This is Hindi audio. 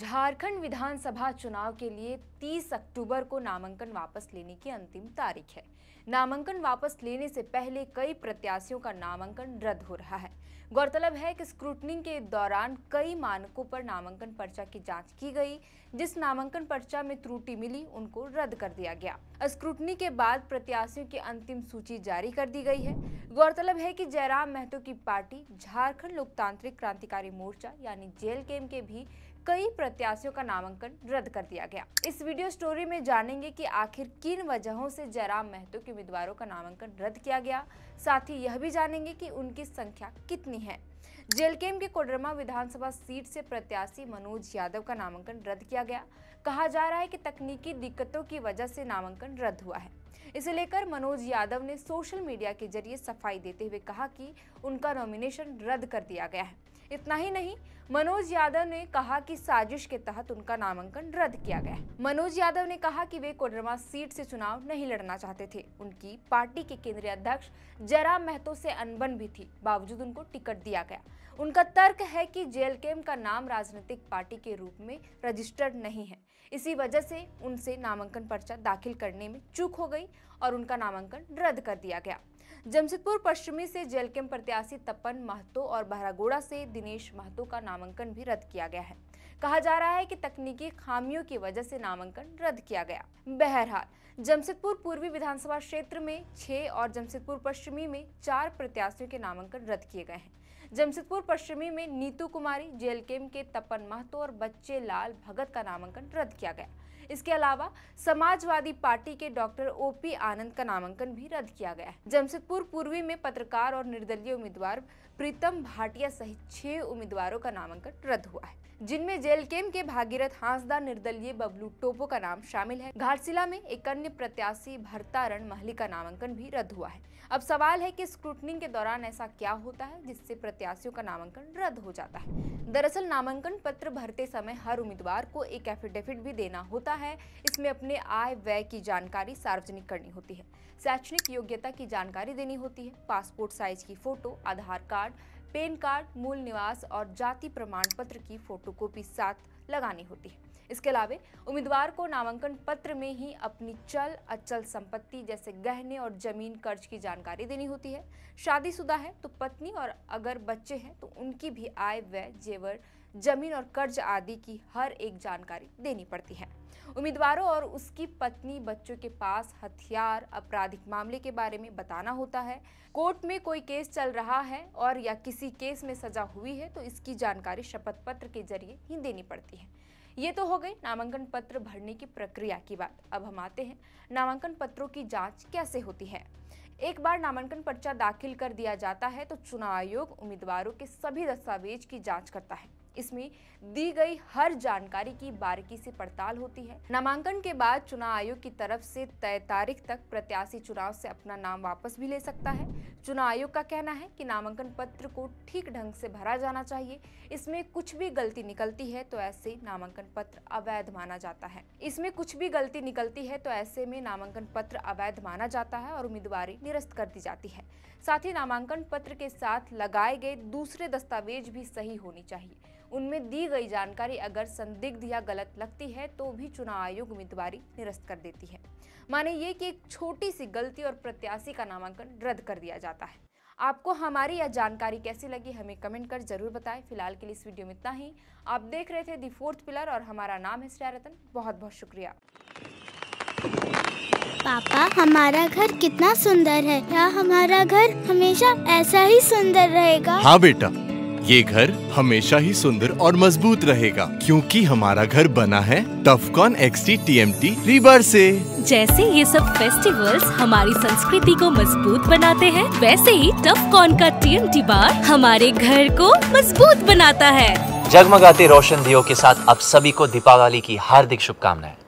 झारखंड विधानसभा चुनाव के लिए 30 अक्टूबर को नामांकन वापस लेने की अंतिम तारीख है नामांकन वापस लेने से पहले कई प्रत्याशियों का नामांकन रद्द हो रहा है गौरतलब है कि स्क्रूटनी के दौरान कई मानकों पर नामांकन पर्चा की जांच की गई जिस नामांकन पर्चा में त्रुटि मिली उनको रद्द कर दिया गया स्क्रूटनी के बाद प्रत्याशियों की अंतिम सूची जारी कर दी गई है गौरतलब है कि जयराम महतो की पार्टी झारखंड लोकतांत्रिक क्रांतिकारी मोर्चा यानी जेल के भी कई प्रत्याशियों का नामांकन रद्द कर दिया गया इस वीडियो स्टोरी में जानेंगे कि आखिर किन वजहों से जयराम महतो के उम्मीदवारों का नामांकन रद्द किया गया साथ ही यह भी जानेंगे कि उनकी संख्या कितनी है जेलकेम के कोडरमा विधानसभा सीट से प्रत्याशी मनोज यादव का नामांकन रद्द किया गया कहा जा रहा है कि तकनीकी दिक्कतों की वजह से नामांकन रद्द हुआ है इसे लेकर मनोज यादव ने सोशल मीडिया के जरिए सफाई देते हुए कहा कि उनका नॉमिनेशन रद्द कर दिया गया है इतना ही नहीं मनोज यादव ने कहा कि साजिश के तहत उनका नामांकन रद्द किया गया मनोज यादव ने कहा कि वे कोडरमा सीट से चुनाव नहीं लड़ना चाहते थे उनकी पार्टी के केंद्रीय अध्यक्ष जयराम महतो से अनबन भी थी बावजूद उनको टिकट दिया गया उनका तर्क है कि जेएलकेएम का नाम राजनीतिक पार्टी के रूप में रजिस्टर्ड नहीं है इसी वजह से उनसे नामांकन पर्चा दाखिल करने में चूक हो गई और उनका नामांकन रद्द कर दिया गया जमशेदपुर पश्चिमी से जेलकेम प्रत्याशी तपन महतो और बहरागोड़ा से दिनेश महतो का नामांकन भी रद्द किया गया है कहा जा रहा है कि तकनीकी खामियों की वजह से नामांकन रद्द किया गया बहरहाल जमशेदपुर पूर्वी विधानसभा क्षेत्र में छह और जमशेदपुर पश्चिमी में चार प्रत्याशियों के नामांकन रद्द किए गए हैं जमशेदपुर पश्चिमी में नीतू कुमारी जेएलकेएम के तपन महतो और बच्चे लाल भगत का नामांकन रद्द किया गया इसके अलावा समाजवादी पार्टी के डॉक्टर ओपी आनंद का नामांकन भी रद्द किया गया जमशेदपुर पूर्वी में पत्रकार और निर्दलीय उम्मीदवार प्रीतम भाटिया सहित छह उम्मीदवारों का नामांकन रद्द हुआ है जिनमें जेलकेम के भागीरथ हांसदा निर्दलीय बबलू टोपो का नाम शामिल है घाटशिला में एक अन्य प्रत्याशी भरतारण महली का नामांकन भी रद्द हुआ है अब सवाल है की स्क्रूटनिंग के दौरान ऐसा क्या होता है जिससे प्रत्याशी प्रत्याशियों का नामांकन रद्द हो जाता है दरअसल नामांकन पत्र भरते समय हर उम्मीदवार को एक एफिडेविट भी देना होता है इसमें अपने आय व्यय की जानकारी सार्वजनिक करनी होती है शैक्षणिक योग्यता की जानकारी देनी होती है पासपोर्ट साइज की photo Aadhaar card PAN card मूल निवास और जाति प्रमाण पत्र की फोटोकॉपी साथ लगानी होती है इसके अलावा उम्मीदवार को नामांकन पत्र में ही अपनी चल अचल संपत्ति जैसे गहने और जमीन कर्ज की जानकारी देनी होती है शादीशुदा है तो पत्नी और अगर बच्चे हैं तो उनकी भी आय व्यय जेवर जमीन और कर्ज आदि की हर एक जानकारी देनी पड़ती है उम्मीदवारों और उसकी पत्नी बच्चों के पास हथियार आपराधिक मामले के बारे में बताना होता है कोर्ट में कोई केस चल रहा है और या किसी केस में सजा हुई है तो इसकी जानकारी शपथ पत्र के जरिए ही देनी पड़ती है ये तो हो गई नामांकन पत्र भरने की प्रक्रिया की बात अब हम आते हैं नामांकन पत्रों की जांच कैसे होती है एक बार नामांकन पर्चा दाखिल कर दिया जाता है तो चुनाव आयोग उम्मीदवारों के सभी दस्तावेज की जांच करता है इसमें दी गई हर जानकारी की बारीकी से पड़ताल होती है नामांकन के बाद चुनाव आयोग की तरफ से तय तारीख तक प्रत्याशी चुनाव से अपना नाम वापस भी ले सकता है चुनाव आयोग का कहना है कि नामांकन पत्र को ठीक ढंग से भरा जाना चाहिए इसमें कुछ भी गलती निकलती है तो ऐसे नामांकन पत्र अवैध माना जाता है इसमें कुछ भी गलती निकलती है तो ऐसे में नामांकन पत्र अवैध माना जाता है और उम्मीदवारी निरस्त कर दी जाती है साथ ही नामांकन पत्र के साथ लगाए गए दूसरे दस्तावेज भी सही होनी चाहिए उनमें दी गई जानकारी अगर संदिग्ध या गलत लगती है तो भी चुनाव आयोग उम्मीदवार निरस्त कर देती है माने ये कि एक छोटी सी गलती और प्रत्याशी का नामांकन रद्द कर दिया जाता है आपको हमारी यह जानकारी कैसी लगी हमें कमेंट कर जरूर बताएं फिलहाल के लिए इस वीडियो में इतना ही आप देख रहे थे दी फोर्थ पिलर और हमारा नाम है श्रेया रतन बहुत बहुत शुक्रिया पापा हमारा घर कितना सुंदर है क्या हमारा घर हमेशा ऐसा ही सुंदर रहेगा हाँ बेटा ये घर हमेशा ही सुंदर और मजबूत रहेगा क्योंकि हमारा घर बना है टफकॉन एक्सटी टी रीबर से जैसे ये सब फेस्टिवल्स हमारी संस्कृति को मजबूत बनाते हैं वैसे ही टफकॉन का टी एम टी बार हमारे घर को मजबूत बनाता है जगमगाते रोशन दियो के साथ आप सभी को दीपावली की हार्दिक शुभकामनाएं